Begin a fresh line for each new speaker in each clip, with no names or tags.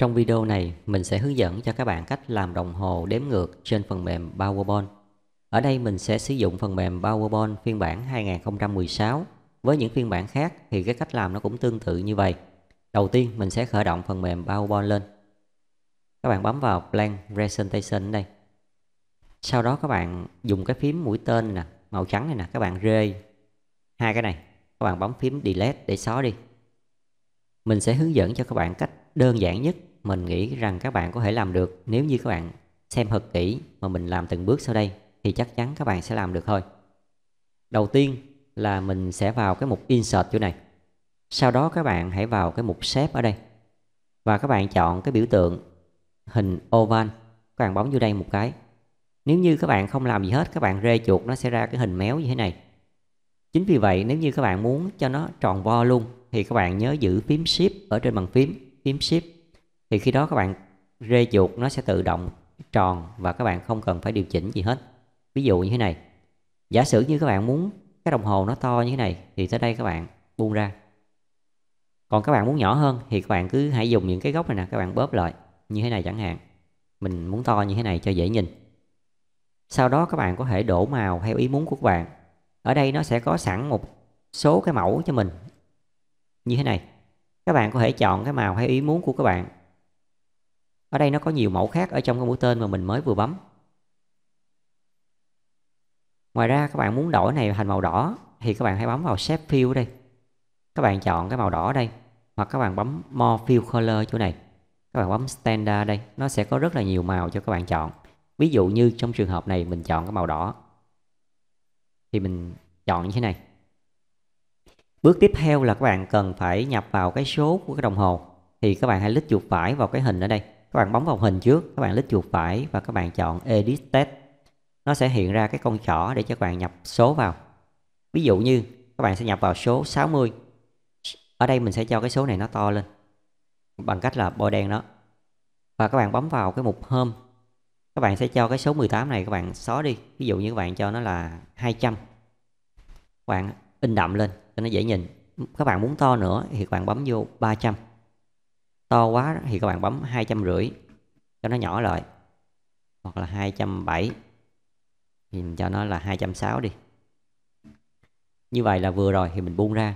Trong video này, mình sẽ hướng dẫn cho các bạn cách làm đồng hồ đếm ngược trên phần mềm PowerPoint. Ở đây mình sẽ sử dụng phần mềm PowerPoint phiên bản 2016. Với những phiên bản khác thì cái cách làm nó cũng tương tự như vậy. Đầu tiên mình sẽ khởi động phần mềm PowerPoint lên. Các bạn bấm vào Plan Presentation đây. Sau đó các bạn dùng cái phím mũi tên nè, màu trắng này nè, các bạn rê hai cái này. Các bạn bấm phím Delete để xóa đi. Mình sẽ hướng dẫn cho các bạn cách đơn giản nhất mình nghĩ rằng các bạn có thể làm được nếu như các bạn xem thật kỹ mà mình làm từng bước sau đây thì chắc chắn các bạn sẽ làm được thôi. Đầu tiên là mình sẽ vào cái mục Insert chỗ này. Sau đó các bạn hãy vào cái mục Shape ở đây. Và các bạn chọn cái biểu tượng hình oval. Các bạn bấm vô đây một cái. Nếu như các bạn không làm gì hết các bạn rê chuột nó sẽ ra cái hình méo như thế này. Chính vì vậy nếu như các bạn muốn cho nó tròn vo luôn thì các bạn nhớ giữ phím Shift ở trên bàn phím. Phím Shift thì khi đó các bạn rê chuột nó sẽ tự động tròn và các bạn không cần phải điều chỉnh gì hết ví dụ như thế này giả sử như các bạn muốn cái đồng hồ nó to như thế này thì tới đây các bạn buông ra còn các bạn muốn nhỏ hơn thì các bạn cứ hãy dùng những cái góc này nè các bạn bóp lại như thế này chẳng hạn mình muốn to như thế này cho dễ nhìn sau đó các bạn có thể đổ màu theo ý muốn của các bạn ở đây nó sẽ có sẵn một số cái mẫu cho mình như thế này các bạn có thể chọn cái màu theo ý muốn của các bạn ở đây nó có nhiều mẫu khác ở trong cái mũi tên mà mình mới vừa bấm. Ngoài ra các bạn muốn đổi này thành màu đỏ thì các bạn hãy bấm vào Shape Fill đây. Các bạn chọn cái màu đỏ đây hoặc các bạn bấm More Fill Color chỗ này. Các bạn bấm Standard đây, nó sẽ có rất là nhiều màu cho các bạn chọn. Ví dụ như trong trường hợp này mình chọn cái màu đỏ thì mình chọn như thế này. Bước tiếp theo là các bạn cần phải nhập vào cái số của cái đồng hồ thì các bạn hãy lít chuột phải vào cái hình ở đây các bạn bấm vào hình trước các bạn lít chuột phải và các bạn chọn edit test nó sẽ hiện ra cái con trỏ để cho các bạn nhập số vào ví dụ như các bạn sẽ nhập vào số 60 ở đây mình sẽ cho cái số này nó to lên bằng cách là bôi đen nó. và các bạn bấm vào cái mục hôm các bạn sẽ cho cái số 18 này các bạn xóa đi ví dụ như các bạn cho nó là 200 các bạn in đậm lên cho nó dễ nhìn các bạn muốn to nữa thì các bạn bấm vô 300 to quá thì các bạn bấm hai trăm rưỡi cho nó nhỏ lại hoặc là hai trăm bảy thì mình cho nó là hai trăm sáu đi như vậy là vừa rồi thì mình buông ra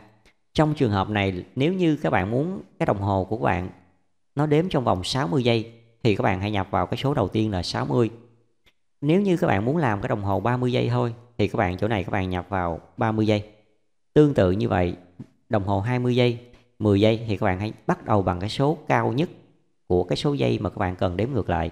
trong trường hợp này nếu như các bạn muốn cái đồng hồ của các bạn nó đếm trong vòng 60 giây thì các bạn hãy nhập vào cái số đầu tiên là 60 nếu như các bạn muốn làm cái đồng hồ 30 giây thôi thì các bạn chỗ này các bạn nhập vào 30 giây tương tự như vậy đồng hồ 20 giây 10 giây thì các bạn hãy bắt đầu bằng cái số cao nhất của cái số giây mà các bạn cần đếm ngược lại.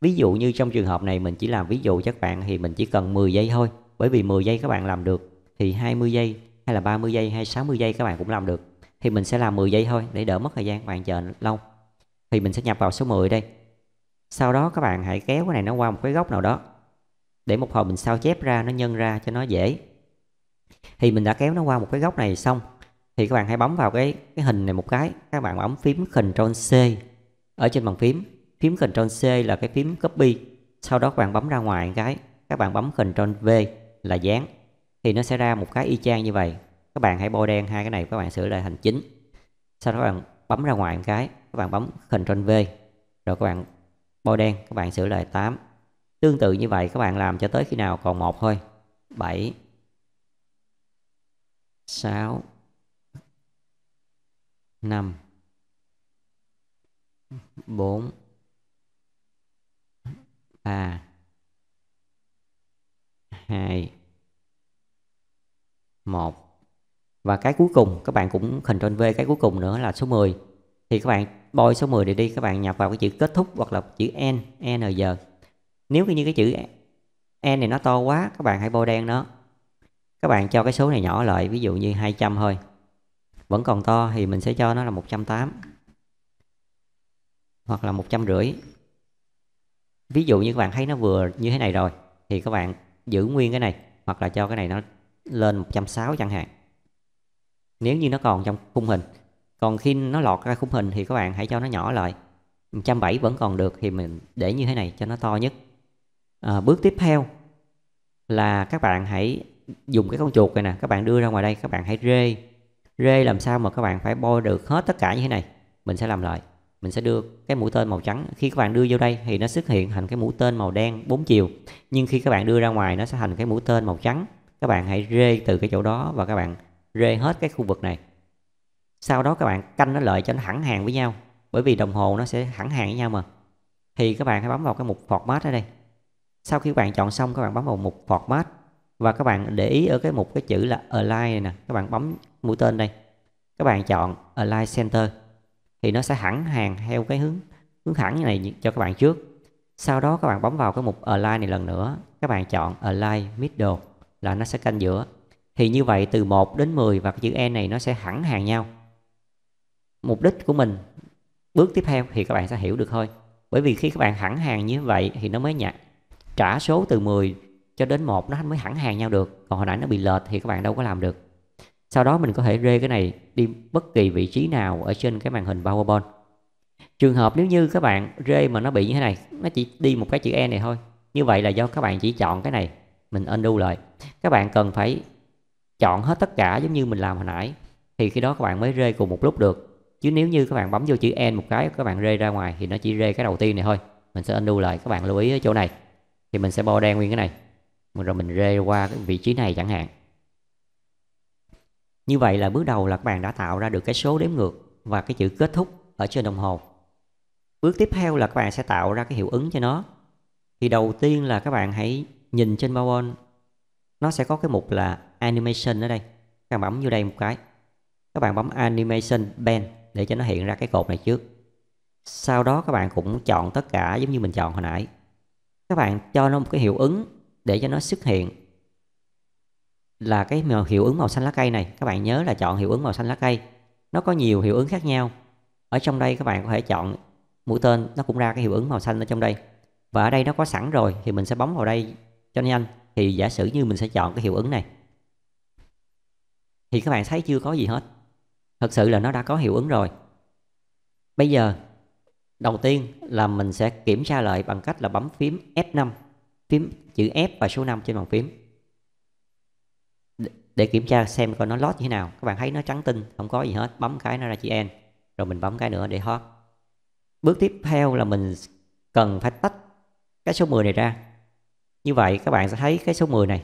Ví dụ như trong trường hợp này mình chỉ làm ví dụ cho các bạn thì mình chỉ cần 10 giây thôi. Bởi vì 10 giây các bạn làm được thì 20 giây hay là 30 giây hay 60 giây các bạn cũng làm được. Thì mình sẽ làm 10 giây thôi để đỡ mất thời gian các bạn chờ lâu. Thì mình sẽ nhập vào số 10 đây. Sau đó các bạn hãy kéo cái này nó qua một cái góc nào đó. Để một hồi mình sao chép ra nó nhân ra cho nó dễ. Thì mình đã kéo nó qua một cái góc này xong thì các bạn hãy bấm vào cái cái hình này một cái các bạn bấm phím Ctrl C ở trên bàn phím phím Ctrl C là cái phím copy sau đó các bạn bấm ra ngoài cái các bạn bấm Ctrl V là dán thì nó sẽ ra một cái y chang như vậy các bạn hãy bôi đen hai cái này các bạn sửa lại thành chính sau đó các bạn bấm ra ngoài cái các bạn bấm Ctrl V rồi các bạn bôi đen các bạn sửa lại 8 tương tự như vậy các bạn làm cho tới khi nào còn một thôi 7 6 5 4 3 2 1 và cái cuối cùng các bạn cũng trên V cái cuối cùng nữa là số 10 thì các bạn bôi số 10 để đi các bạn nhập vào cái chữ kết thúc hoặc là chữ N N giờ nếu như cái chữ N này nó to quá các bạn hãy bôi đen nó các bạn cho cái số này nhỏ lại ví dụ như 200 thôi vẫn còn to thì mình sẽ cho nó là 180 hoặc là 150 ví dụ như các bạn thấy nó vừa như thế này rồi thì các bạn giữ nguyên cái này hoặc là cho cái này nó lên 160 chẳng hạn nếu như nó còn trong khung hình còn khi nó lọt ra khung hình thì các bạn hãy cho nó nhỏ lại 170 vẫn còn được thì mình để như thế này cho nó to nhất à, bước tiếp theo là các bạn hãy dùng cái con chuột này nè các bạn đưa ra ngoài đây các bạn hãy rê rê làm sao mà các bạn phải bôi được hết tất cả như thế này mình sẽ làm lại mình sẽ đưa cái mũi tên màu trắng khi các bạn đưa vô đây thì nó xuất hiện thành cái mũi tên màu đen bốn chiều nhưng khi các bạn đưa ra ngoài nó sẽ thành cái mũi tên màu trắng các bạn hãy rê từ cái chỗ đó và các bạn rê hết cái khu vực này sau đó các bạn canh nó lại cho nó thẳng hàng với nhau bởi vì đồng hồ nó sẽ thẳng hàng với nhau mà thì các bạn hãy bấm vào cái mục format ở đây sau khi các bạn chọn xong các bạn bấm vào mục format và các bạn để ý ở cái mục cái chữ là align này nè các bạn bấm mũi tên đây các bạn chọn align center thì nó sẽ hẳn hàng theo cái hướng hướng thẳng như này cho các bạn trước sau đó các bạn bấm vào cái mục align này lần nữa các bạn chọn align middle là nó sẽ canh giữa thì như vậy từ 1 đến 10 và cái chữ E này nó sẽ hẳn hàng nhau mục đích của mình bước tiếp theo thì các bạn sẽ hiểu được thôi bởi vì khi các bạn hẳn hàng như vậy thì nó mới nhặt trả số từ 10 cho đến 1 nó mới hẳn hàng nhau được còn hồi nãy nó bị lệch thì các bạn đâu có làm được sau đó mình có thể rê cái này đi bất kỳ vị trí nào ở trên cái màn hình PowerPoint trường hợp nếu như các bạn rê mà nó bị như thế này nó chỉ đi một cái chữ E này thôi như vậy là do các bạn chỉ chọn cái này mình undo lại các bạn cần phải chọn hết tất cả giống như mình làm hồi nãy thì khi đó các bạn mới rê cùng một lúc được chứ nếu như các bạn bấm vô chữ N e một cái các bạn rê ra ngoài thì nó chỉ rê cái đầu tiên này thôi mình sẽ undo lại các bạn lưu ý ở chỗ này thì mình sẽ bo đen nguyên cái này rồi mình rê qua cái vị trí này chẳng hạn như vậy là bước đầu là các bạn đã tạo ra được cái số đếm ngược và cái chữ kết thúc ở trên đồng hồ. Bước tiếp theo là các bạn sẽ tạo ra cái hiệu ứng cho nó. Thì đầu tiên là các bạn hãy nhìn trên PowerPoint. Nó sẽ có cái mục là animation ở đây. Các bạn bấm vô đây một cái. Các bạn bấm animation band để cho nó hiện ra cái cột này trước. Sau đó các bạn cũng chọn tất cả giống như mình chọn hồi nãy. Các bạn cho nó một cái hiệu ứng để cho nó xuất hiện là cái hiệu ứng màu xanh lá cây này các bạn nhớ là chọn hiệu ứng màu xanh lá cây nó có nhiều hiệu ứng khác nhau ở trong đây các bạn có thể chọn mũi tên nó cũng ra cái hiệu ứng màu xanh ở trong đây và ở đây nó có sẵn rồi thì mình sẽ bấm vào đây cho nhanh thì giả sử như mình sẽ chọn cái hiệu ứng này thì các bạn thấy chưa có gì hết thật sự là nó đã có hiệu ứng rồi bây giờ đầu tiên là mình sẽ kiểm tra lại bằng cách là bấm phím F5 phím chữ F và số 5 trên bàn phím để kiểm tra xem coi nó lót như thế nào các bạn thấy nó trắng tinh không có gì hết bấm cái nó ra chữ n rồi mình bấm cái nữa để hot bước tiếp theo là mình cần phải tách cái số 10 này ra như vậy các bạn sẽ thấy cái số 10 này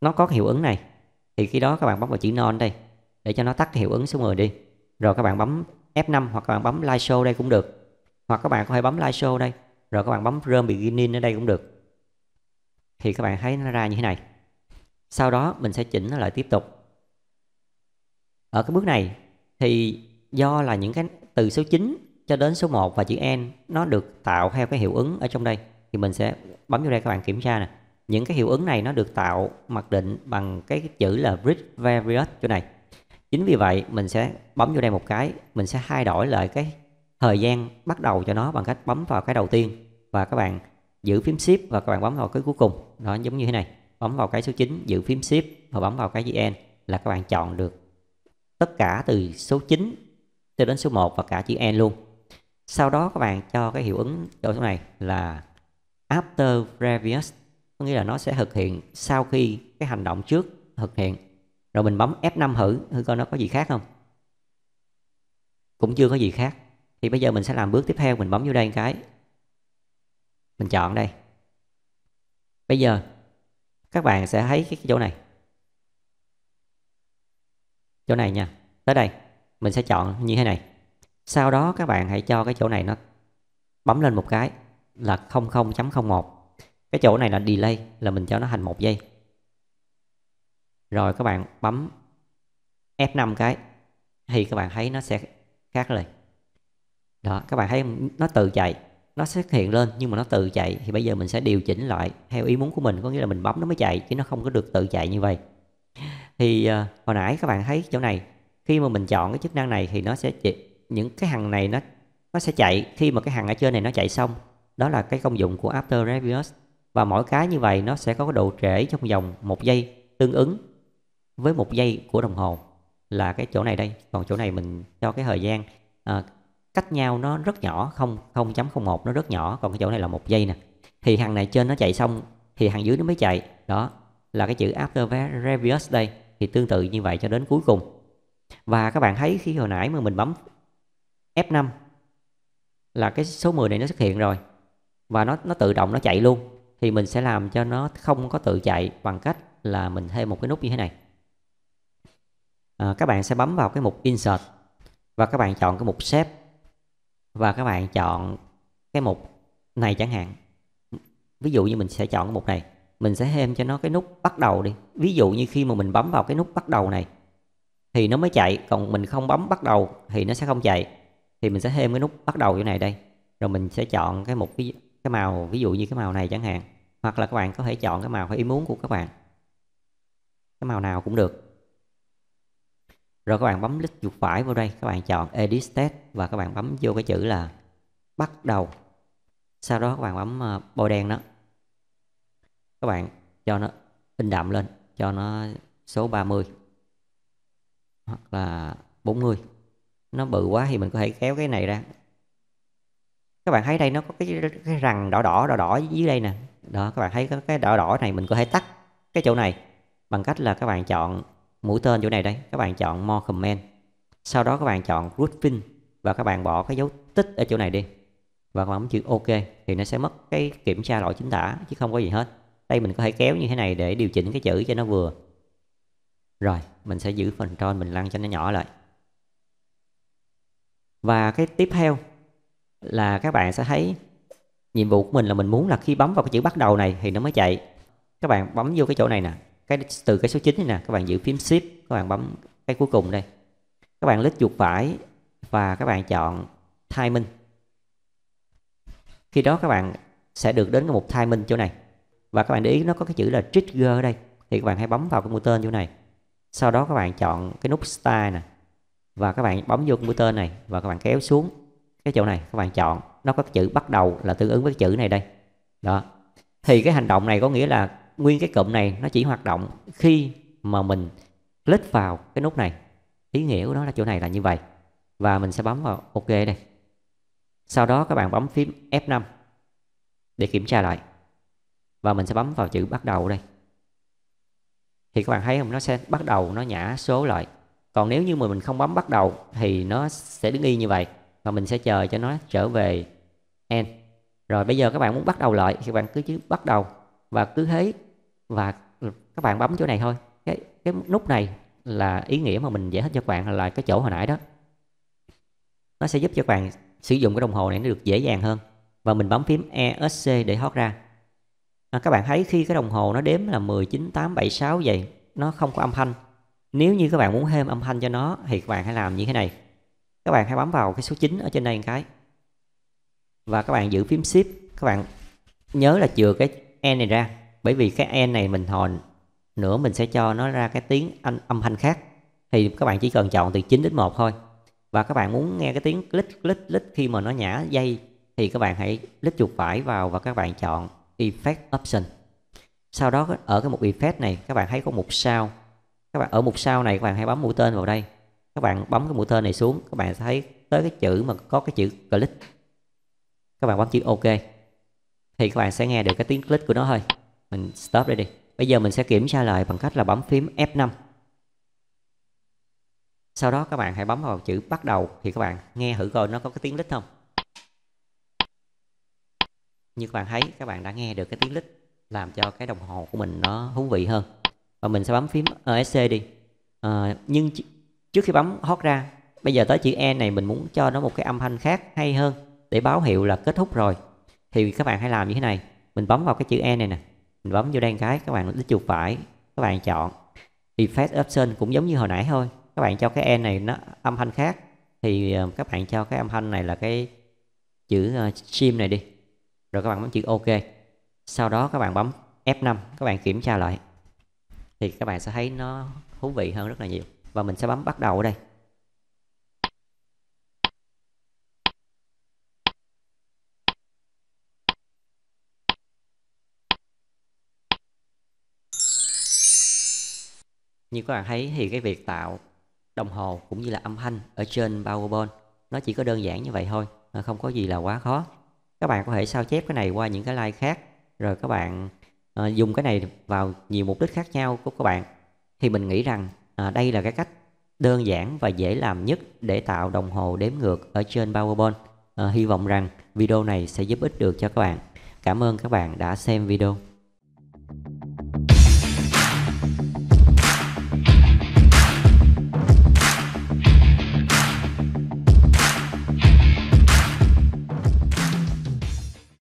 nó có hiệu ứng này thì khi đó các bạn bấm vào chữ non đây để cho nó tắt cái hiệu ứng số 10 đi rồi các bạn bấm F5 hoặc các bạn bấm live show đây cũng được hoặc các bạn có thể bấm live show đây rồi các bạn bấm rơm beginning ở đây cũng được thì các bạn thấy nó ra như thế này sau đó mình sẽ chỉnh nó lại tiếp tục ở cái bước này thì do là những cái từ số 9 cho đến số 1 và chữ n nó được tạo theo cái hiệu ứng ở trong đây thì mình sẽ bấm vô đây các bạn kiểm tra nè những cái hiệu ứng này nó được tạo mặc định bằng cái chữ là bridge various chỗ này chính vì vậy mình sẽ bấm vô đây một cái mình sẽ thay đổi lại cái thời gian bắt đầu cho nó bằng cách bấm vào cái đầu tiên và các bạn giữ phím shift và các bạn bấm vào cái cuối cùng nó giống như thế này bấm vào cái số 9 giữ phím Shift và bấm vào cái n là các bạn chọn được tất cả từ số 9 cho đến số 1 và cả chữ N luôn. Sau đó các bạn cho cái hiệu ứng chỗ này là after previous có nghĩa là nó sẽ thực hiện sau khi cái hành động trước thực hiện. Rồi mình bấm F5 thử, thử coi nó có gì khác không. Cũng chưa có gì khác. Thì bây giờ mình sẽ làm bước tiếp theo, mình bấm vô đây một cái. Mình chọn đây. Bây giờ các bạn sẽ thấy cái chỗ này chỗ này nha tới đây mình sẽ chọn như thế này sau đó các bạn hãy cho cái chỗ này nó bấm lên một cái là 00.01 cái chỗ này là delay là mình cho nó thành một giây rồi các bạn bấm F5 cái thì các bạn thấy nó sẽ khác rồi đó các bạn thấy nó tự chạy nó xuất hiện lên nhưng mà nó tự chạy thì bây giờ mình sẽ điều chỉnh lại theo ý muốn của mình có nghĩa là mình bấm nó mới chạy chứ nó không có được tự chạy như vậy thì uh, hồi nãy các bạn thấy chỗ này khi mà mình chọn cái chức năng này thì nó sẽ chỉ, những cái hàng này nó nó sẽ chạy khi mà cái hàng ở trên này nó chạy xong đó là cái công dụng của After Reviewers và mỗi cái như vậy nó sẽ có cái độ trễ trong vòng một giây tương ứng với một giây của đồng hồ là cái chỗ này đây còn chỗ này mình cho cái thời gian à, cách nhau nó rất nhỏ không không chấm không một nó rất nhỏ còn cái chỗ này là một giây nè thì hàng này trên nó chạy xong thì hàng dưới nó mới chạy đó là cái chữ after previous đây thì tương tự như vậy cho đến cuối cùng và các bạn thấy khi hồi nãy mà mình bấm F5 là cái số 10 này nó xuất hiện rồi và nó nó tự động nó chạy luôn thì mình sẽ làm cho nó không có tự chạy bằng cách là mình thêm một cái nút như thế này à, các bạn sẽ bấm vào cái mục insert và các bạn chọn cái mục shape và các bạn chọn cái mục này chẳng hạn ví dụ như mình sẽ chọn cái mục này mình sẽ thêm cho nó cái nút bắt đầu đi ví dụ như khi mà mình bấm vào cái nút bắt đầu này thì nó mới chạy còn mình không bấm bắt đầu thì nó sẽ không chạy thì mình sẽ thêm cái nút bắt đầu chỗ này đây rồi mình sẽ chọn cái một cái cái màu ví dụ như cái màu này chẳng hạn hoặc là các bạn có thể chọn cái màu ý muốn của các bạn cái màu nào cũng được rồi các bạn bấm click chuột phải vào đây các bạn chọn edit test và các bạn bấm vô cái chữ là bắt đầu sau đó các bạn bấm ờ, bôi đen đó các bạn cho nó in đậm lên cho nó số 30 hoặc là 40 nó bự quá thì mình có thể kéo cái này ra các bạn thấy đây nó có cái, cái rằn đỏ đỏ đỏ đỏ dưới đây nè đó các bạn thấy cái đỏ đỏ này mình có thể tắt cái chỗ này bằng cách là các bạn chọn mũi tên chỗ này đây các bạn chọn more comment sau đó các bạn chọn grouping và các bạn bỏ cái dấu tích ở chỗ này đi và các bạn bấm chữ ok thì nó sẽ mất cái kiểm tra lỗi chính tả chứ không có gì hết đây mình có thể kéo như thế này để điều chỉnh cái chữ cho nó vừa rồi mình sẽ giữ phần tròn mình lăn cho nó nhỏ lại và cái tiếp theo là các bạn sẽ thấy nhiệm vụ của mình là mình muốn là khi bấm vào cái chữ bắt đầu này thì nó mới chạy các bạn bấm vô cái chỗ này nè cái từ cái số 9 này nè các bạn giữ phím shift các bạn bấm cái cuối cùng đây các bạn lít chuột phải và các bạn chọn timing khi đó các bạn sẽ được đến cái mục timing chỗ này và các bạn để ý nó có cái chữ là trigger ở đây thì các bạn hãy bấm vào cái mũi tên chỗ này sau đó các bạn chọn cái nút style nè và các bạn bấm vô cái mũi tên này và các bạn kéo xuống cái chỗ này các bạn chọn nó có cái chữ bắt đầu là tương ứng với cái chữ này đây đó thì cái hành động này có nghĩa là nguyên cái cụm này nó chỉ hoạt động khi mà mình click vào cái nút này ý nghĩa của nó là chỗ này là như vậy và mình sẽ bấm vào ok đây sau đó các bạn bấm phím F5 để kiểm tra lại và mình sẽ bấm vào chữ bắt đầu đây thì các bạn thấy không nó sẽ bắt đầu nó nhả số lại còn nếu như mà mình không bấm bắt đầu thì nó sẽ đứng y như vậy và mình sẽ chờ cho nó trở về N rồi bây giờ các bạn muốn bắt đầu lại thì các bạn cứ chữ bắt đầu và cứ thế và các bạn bấm chỗ này thôi cái cái nút này là ý nghĩa mà mình giải thích cho các bạn là cái chỗ hồi nãy đó nó sẽ giúp cho các bạn sử dụng cái đồng hồ này nó được dễ dàng hơn và mình bấm phím ESC để thoát ra à, các bạn thấy khi cái đồng hồ nó đếm là 19876 vậy nó không có âm thanh nếu như các bạn muốn thêm âm thanh cho nó thì các bạn hãy làm như thế này các bạn hãy bấm vào cái số 9 ở trên đây một cái và các bạn giữ phím shift các bạn nhớ là chừa cái E này ra bởi vì cái n e này mình hòn nữa mình sẽ cho nó ra cái tiếng âm, âm thanh khác thì các bạn chỉ cần chọn từ 9 đến 1 thôi và các bạn muốn nghe cái tiếng click click click khi mà nó nhả dây thì các bạn hãy click chuột phải vào và các bạn chọn effect option sau đó ở cái mục effect này các bạn thấy có một sao các bạn ở mục sao này các bạn hãy bấm mũi tên vào đây các bạn bấm cái mũi tên này xuống các bạn thấy tới cái chữ mà có cái chữ click các bạn bấm chữ ok thì các bạn sẽ nghe được cái tiếng click của nó thôi mình stop đây đi bây giờ mình sẽ kiểm tra lại bằng cách là bấm phím F5 sau đó các bạn hãy bấm vào chữ bắt đầu thì các bạn nghe thử coi nó có cái tiếng lít không như các bạn thấy các bạn đã nghe được cái tiếng lít làm cho cái đồng hồ của mình nó thú vị hơn và mình sẽ bấm phím ESC ờ, đi à, nhưng trước khi bấm hót ra bây giờ tới chữ E này mình muốn cho nó một cái âm thanh khác hay hơn để báo hiệu là kết thúc rồi thì các bạn hãy làm như thế này mình bấm vào cái chữ E này nè mình bấm vô đây cái các bạn nó chuột phải các bạn chọn effect option cũng giống như hồi nãy thôi các bạn cho cái e này nó âm thanh khác thì ờ, các bạn cho cái âm thanh này là cái chữ sim ờ, này đi rồi các bạn bấm chữ ok sau đó các bạn bấm F5 các bạn kiểm tra lại thì các bạn sẽ thấy nó thú vị hơn rất là nhiều và mình sẽ bấm bắt đầu ở đây Như các bạn thấy thì cái việc tạo đồng hồ cũng như là âm thanh ở trên PowerPoint nó chỉ có đơn giản như vậy thôi, nó không có gì là quá khó. Các bạn có thể sao chép cái này qua những cái like khác rồi các bạn à, dùng cái này vào nhiều mục đích khác nhau của các bạn thì mình nghĩ rằng à, đây là cái cách đơn giản và dễ làm nhất để tạo đồng hồ đếm ngược ở trên PowerPoint. À, hy vọng rằng video này sẽ giúp ích được cho các bạn. Cảm ơn các bạn đã xem video.